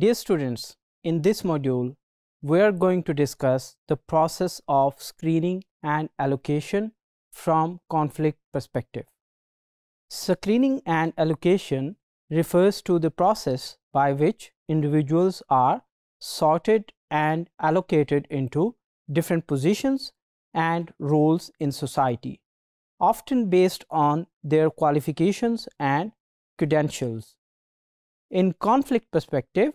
Dear students, in this module, we are going to discuss the process of screening and allocation from conflict perspective. Screening and allocation refers to the process by which individuals are sorted and allocated into different positions and roles in society, often based on their qualifications and credentials. In conflict perspective,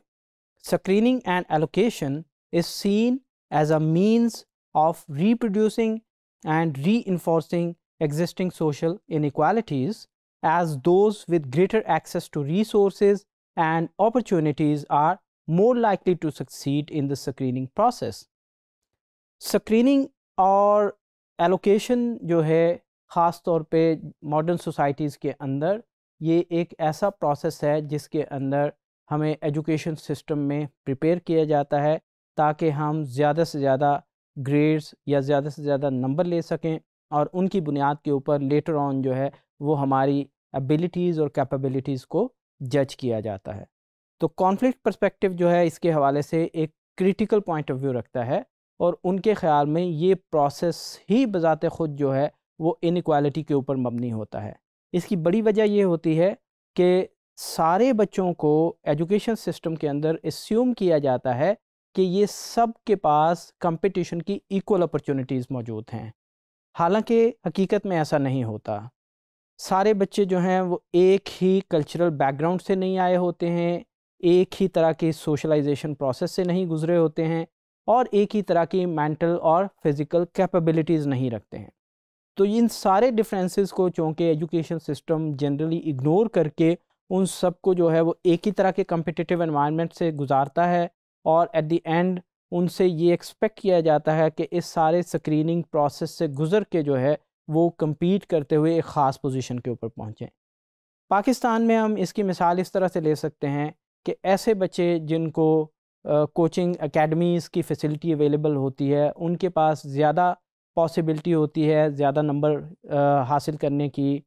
screening and allocation is seen as a means of reproducing and reinforcing existing social inequalities as those with greater access to resources and opportunities are more likely to succeed in the screening process. Screening or allocation जो है ख़ास तौर पे modern societies के अंदर ये एक ऐसा process है जिसके अंदर हमें एजुकेशन सिस्टम में प्रिपेयर किया जाता है ताकि हम ज़्यादा से ज़्यादा ग्रेड्स या ज़्यादा से ज़्यादा नंबर ले सकें और उनकी बुनियाद के ऊपर लेटर ऑन जो है वो हमारी एबिलिटीज़ और कैपेबिलिटीज़ को जज किया जाता है तो कॉन्फ्लिक्ट पर्सपेक्टिव जो है इसके हवाले से एक क्रिटिकल पॉइंट ऑफ व्यू रखता है और उनके ख्याल में ये प्रोसेस ही बजात ख़ुद जो है वो इनक्वालिटी के ऊपर मबनी होता है इसकी बड़ी वजह ये होती है कि सारे बच्चों को एजुकेशन सिस्टम के अंदर एस्यूम किया जाता है कि ये सब के पास कंपटीशन की इक्वल अपॉर्चुनिटीज़ मौजूद हैं हालांकि हकीकत में ऐसा नहीं होता सारे बच्चे जो हैं वो एक ही कल्चरल बैकग्राउंड से नहीं आए होते हैं एक ही तरह के सोशलाइजेशन प्रोसेस से नहीं गुजरे होते हैं और एक ही तरह की मेंटल और फिज़िकल कैपेबिलिटीज़ नहीं रखते हैं तो इन सारे डिफरेंसेस को चूँकि एजुकेशन सिस्टम जनरली इग्नोर करके उन सबको जो है वो एक ही तरह के कम्पिटिटिव इन्वायरमेंट से गुजारता है और एट दी एंड उनसे ये एक्सपेक्ट किया जाता है कि इस सारे स्क्रीनिंग प्रोसेस से गुज़र के जो है वो कम्पीट करते हुए एक ख़ास पोजीशन के ऊपर पहुँचें पाकिस्तान में हम इसकी मिसाल इस तरह से ले सकते हैं कि ऐसे बच्चे जिनको कोचिंग एकेडमीज़ की फ़ैसिलिटी अवेलेबल होती है उनके पास ज़्यादा पॉसिबिलिटी होती है ज़्यादा नंबर हासिल करने की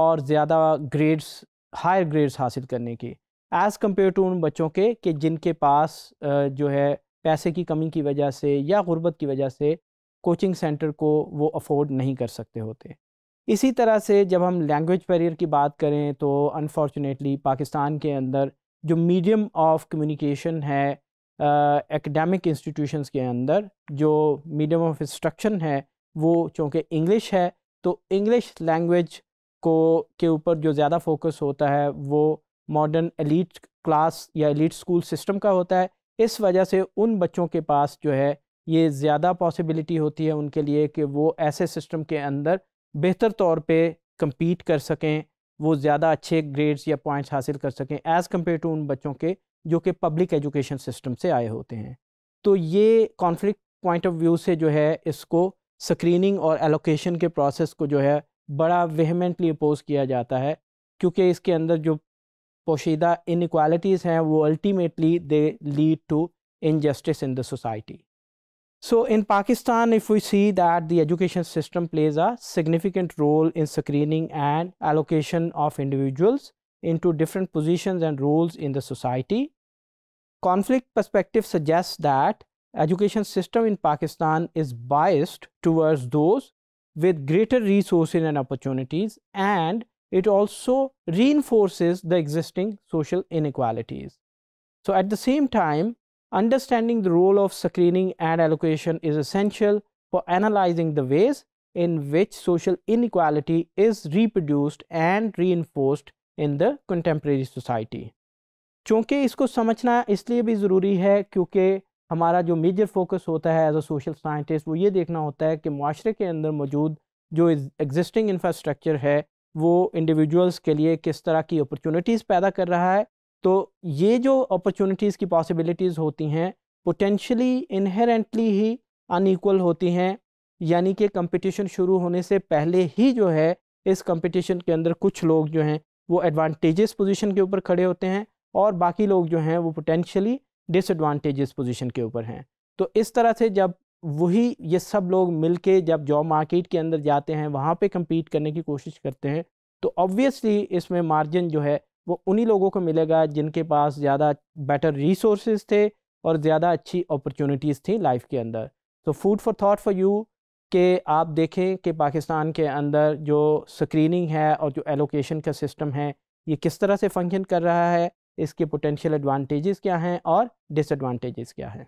और ज़्यादा ग्रेड्स हायर ग्रेड्स हासिल करने की एज़ कम्पेयर टू उन बच्चों के कि जिनके पास जो है पैसे की कमी की वजह से या गुर्बत की वजह से कोचिंग सेंटर को वो अफोर्ड नहीं कर सकते होते इसी तरह से जब हम लैंग्वेज बैरियर की बात करें तो अनफॉर्चुनेटली पाकिस्तान के अंदर जो मीडियम ऑफ कम्युनिकेशन है एकेडमिक इंस्टीट्यूशंस के अंदर जो मीडियम ऑफ इंस्ट्रक्शन है वो चूँकि इंग्लिश है तो इंग्लिश लैंग्वेज को के ऊपर जो ज़्यादा फोकस होता है वो मॉडर्न एलिट क्लास या एलिट स्कूल सिस्टम का होता है इस वजह से उन बच्चों के पास जो है ये ज़्यादा पॉसिबिलिटी होती है उनके लिए कि वो ऐसे सिस्टम के अंदर बेहतर तौर पे कम्पीट कर सकें वो ज़्यादा अच्छे ग्रेड्स या पॉइंट्स हासिल कर सकें एज़ कम्पेयर टू उन बच्चों के जो कि पब्लिक एजुकेशन सिस्टम से आए होते हैं तो ये कॉन्फ्लिक्ट पॉइंट ऑफ व्यू से जो है इसको स्क्रीनिंग और एलोकेशन के प्रोसेस को जो है बड़ा वेहमेंटली अपोज किया जाता है क्योंकि इसके अंदर जो पोशीदा इनक्वालिटीज़ हैं वो ultimately they lead to injustice in the society so in Pakistan if you see that the education system plays a significant role in screening and allocation of individuals into different position and roles in the society conflict perspective suggest that education system in Pakistan is biased towards those with greater resources and opportunities and it also reinforces the existing social inequalities. So at the same time, understanding the role of screening and allocation is essential for analyzing the ways in which social inequality is reproduced and reinforced in the contemporary society. Because इसको समझना इसलिए हमारा जो major focus होता है as a social scientist वो ये देखना होता है कि माशरे के अंदर मौजूद जो एग्जिस्टिंग इंफ्रास्ट्रक्चर है वो इंडिविजुअल्स के लिए किस तरह की अपॉर्चुनिटीज़ पैदा कर रहा है तो ये जो अपॉर्चुनिटीज़ की पॉसिबिलिटीज़ होती हैं पोटेंशली इनहेरेंटली ही अनईक्वल होती हैं यानी कि कंपटीशन शुरू होने से पहले ही जो है इस कंपटीशन के अंदर कुछ लोग जो हैं वो एडवांटेजेस पोजीशन के ऊपर खड़े होते हैं और बाकी लोग जो हैं वो पोटेंशियली डिसएडवांटेजेस पोजीशन के ऊपर हैं तो इस तरह से जब वही ये सब लोग मिलके जब जॉब मार्केट के अंदर जाते हैं वहाँ पे कम्पीट करने की कोशिश करते हैं तो ऑब्वियसली इसमें मार्जिन जो है वो उन्हीं लोगों को मिलेगा जिनके पास ज़्यादा बेटर रिसोर्स थे और ज़्यादा अच्छी अपॉर्चुनिटीज़ थी लाइफ के अंदर तो food for thought for you कि आप देखें कि पाकिस्तान के अंदर जो स्क्रीनिंग है और जो एलोकेशन का सिस्टम है ये किस तरह से फंक्शन कर रहा है इसके पोटेंशियल एडवांटेजेस क्या हैं और डिसएडवांटेजेस क्या हैं